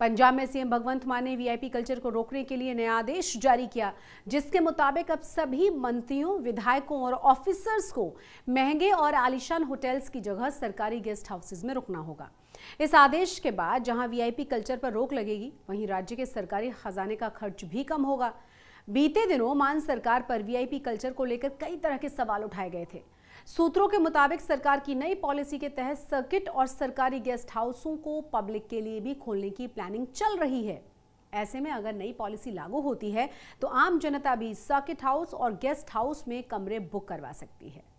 पंजाब में सीएम भगवंत मान ने वीआईपी कल्चर को रोकने के लिए नया आदेश जारी किया जिसके मुताबिक अब सभी मंत्रियों विधायकों और ऑफिसर्स को महंगे और आलिशान होटल्स की जगह सरकारी गेस्ट हाउसेज में रुकना होगा इस आदेश के बाद जहां वीआईपी कल्चर पर रोक लगेगी वहीं राज्य के सरकारी खजाने का खर्च भी कम होगा बीते दिनों मान सरकार पर वीआईपी कल्चर को लेकर कई तरह के सवाल उठाए गए थे सूत्रों के मुताबिक सरकार की नई पॉलिसी के तहत सर्किट और सरकारी गेस्ट हाउसों को पब्लिक के लिए भी खोलने की प्लानिंग चल रही है ऐसे में अगर नई पॉलिसी लागू होती है तो आम जनता भी सर्किट हाउस और गेस्ट हाउस में कमरे बुक करवा सकती है